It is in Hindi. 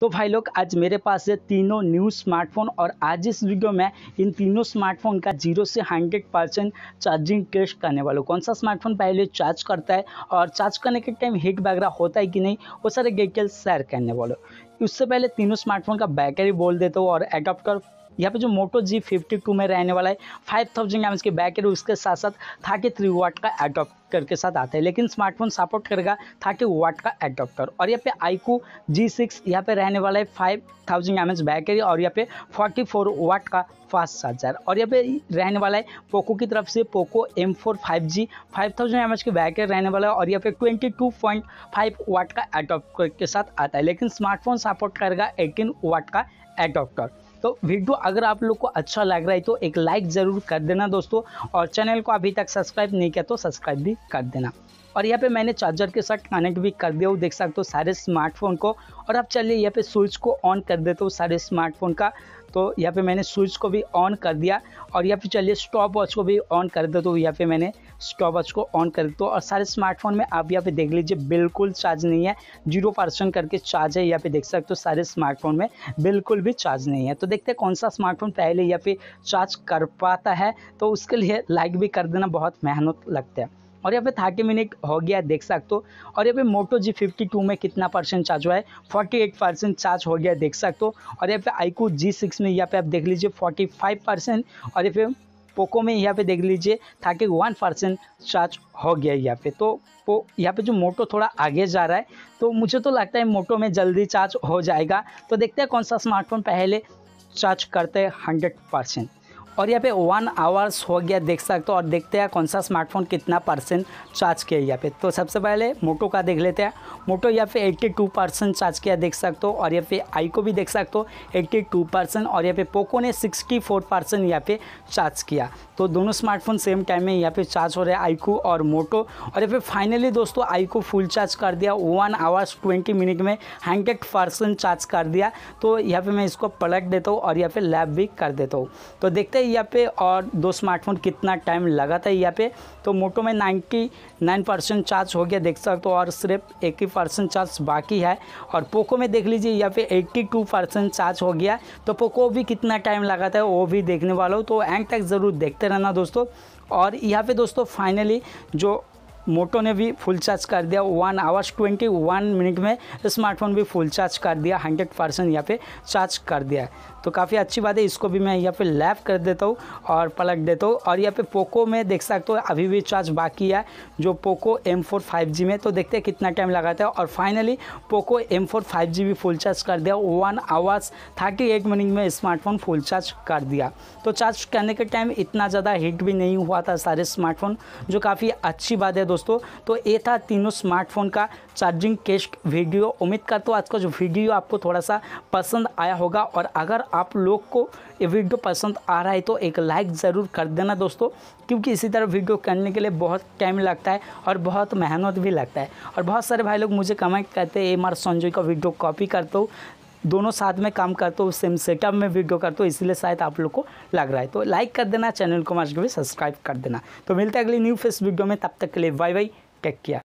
तो भाई लोग आज मेरे पास है तीनों न्यू स्मार्टफोन और आज इस वीडियो में इन तीनों स्मार्टफोन का जीरो से हंड्रेड परसेंट चार्जिंग टेस्ट करने वालों कौन सा स्मार्टफोन पहले चार्ज करता है और चार्ज करने के टाइम हीट वगैरह होता है कि नहीं वो सारे डिटेल्स शेयर करने वालों उससे पहले तीनों स्मार्टफोन का बैटरी बोल देता हूँ और एडाप्टर यहाँ पे जो मोटो जी फिफ्टी टू में रहने वाला है फाइव थाउजेंड एम एच की बैक है उसके साथ साथ थर्टी थ्री वाट का एडोप्ट करके साथ आता है लेकिन स्मार्टफोन सपोर्ट करेगा थर्टी वाट का एडोप्टर और यहाँ पे आईकू जी सिक्स यहाँ पे रहने वाला है five thousand M H battery और यहाँ पे फोर्टी फोर वाट का फास्ट चार्जर और यहाँ पे रहने वाला है पोको की तरफ से Poco M four five G five thousand M H की बैटरी रहने वाला है और यहाँ पे twenty two point five watt का एडोप्टर के साथ आता है लेकिन स्मार्टफोन सपोर्ट करेगा एटीन वाट का एडोप्टर तो वीडियो अगर आप लोग को अच्छा लग रहा है तो एक लाइक ज़रूर कर देना दोस्तों और चैनल को अभी तक सब्सक्राइब नहीं किया तो सब्सक्राइब भी कर देना और यहाँ पे मैंने चार्जर के साथ कनेक्ट भी कर दिया हूँ देख सकते हो सारे स्मार्टफोन को और अब चलिए यहाँ पे स्विच को ऑन कर देते हो सारे स्मार्टफोन का तो यहाँ पे मैंने स्विच को भी ऑन कर दिया और यहाँ पे चलिए स्टॉप वॉच को भी ऑन कर दे तो यहाँ पे मैंने स्टॉप वॉच को ऑन कर हूँ और सारे स्मार्टफोन में आप यहाँ पे देख लीजिए बिल्कुल चार्ज नहीं है जीरो परसेंट करके चार्ज है यहाँ पे देख सकते हो सारे स्मार्टफोन में बिल्कुल भी चार्ज नहीं है तो देखते हैं कौन सा स्मार्टफोन पहले यहाँ पे चार्ज कर पाता है तो उसके लिए लाइक भी कर देना बहुत मेहनत लगता है और यहाँ पे थर्टी मिनट हो गया देख सकते हो और यहाँ पे मोटो जी फिफ्टी टू में कितना परसेंट चार्ज हुआ है फोर्टी एट परसेंट चार्ज हो गया देख सकते हो और यहाँ पे आईकू जी सिक्स में यहाँ पे आप देख लीजिए फोर्टी फाइव परसेंट और यहाँ पे पोको में यहाँ पे देख लीजिए थर्टी वन परसेंट चार्ज हो गया यहाँ पे तो वो यहाँ पे जो मोटो थोड़ा आगे जा रहा है तो मुझे तो लगता है मोटो में जल्दी चार्ज हो जाएगा तो देखते हैं कौन सा स्मार्टफोन पहले चार्ज करते हैं हंड्रेड परसेंट और यहाँ पे वन आवर्स हो गया देख सकते हो और देखते हैं कौन सा स्मार्टफोन कितना परसेंट चार्ज किया यहाँ पे तो सबसे पहले मोटो का देख लेते हैं मोटो यहाँ पे 82 परसेंट चार्ज किया देख सकते हो और यहाँ पे आई को भी देख सकते हो 82 परसेंट और यहाँ पे पोको ने 64 परसेंट यहाँ पे चार्ज किया तो दोनों स्मार्टफोन सेम टाइम में यहाँ पे चार्ज हो रहे हैं आईकू और मोटो और यहाँ पे फाइनली दोस्तों आईकू फुल चार्ज कर दिया वन आवर्स ट्वेंटी मिनट में हंड्रेड परसेंट चार्ज कर दिया तो यहाँ पे मैं इसको पलट देता हूँ और यहाँ पे लैब भी कर देता हूँ तो देखते था यहाँ पे और दो स्मार्टफोन कितना टाइम लगा था यहाँ पे तो मोटो में 99 परसेंट चार्ज हो गया देख सकते हो और सिर्फ एट्टी परसेंट चार्ज बाकी है और पोको में देख लीजिए यहाँ पे 82 परसेंट चार्ज हो गया तो पोको भी कितना टाइम लगा था वो भी देखने वाला हो तो एंड तक ज़रूर देखते रहना दोस्तों और यहाँ पे दोस्तों फाइनली जो मोटो ने भी फुल चार्ज कर दिया one hours twenty one minute में स्मार्टफोन भी फुल चार्ज कर दिया हंड्रेड परसेंट यहाँ पे चार्ज कर दिया है तो काफ़ी अच्छी बात है इसको भी मैं यहाँ पे लैप कर देता हूँ और पलट देता हूँ और यहाँ पे पोको में देख सकते हो अभी भी चार्ज बाकी है जो Poco M four five G में तो देखते हैं कितना टाइम लगाता है और finally Poco M four five G भी फुल चार्ज कर दिया one hours thirty eight minute में स्मार्टफोन फुल चार्ज कर दिया तो चार्ज करने के टाइम इतना ज़्यादा हीट भी नहीं हुआ था सारे स्मार्टफोन जो काफ़ी अच्छी बात है दोस्तों दोस्तों तो ये था तीनों स्मार्टफोन का चार्जिंग केश वीडियो उम्मीद करता हूँ आज का जो वीडियो आपको थोड़ा सा पसंद आया होगा और अगर आप लोग को ये वीडियो पसंद आ रहा है तो एक लाइक ज़रूर कर देना दोस्तों क्योंकि इसी तरह वीडियो करने के लिए बहुत टाइम लगता है और बहुत मेहनत भी लगता है और बहुत सारे भाई लोग मुझे कमेंट करते हैं एम आर संजय का वीडियो कॉपी करते हो दोनों साथ में काम करते हो सेम सेटअप में वीडियो करते हो इसलिए शायद आप लोग को लग रहा है तो लाइक कर देना चैनल को मस्ट भी सब्सक्राइब कर देना तो मिलते हैं अगली न्यू फेस वीडियो में तब तक के लिए बाय बाय टेक केयर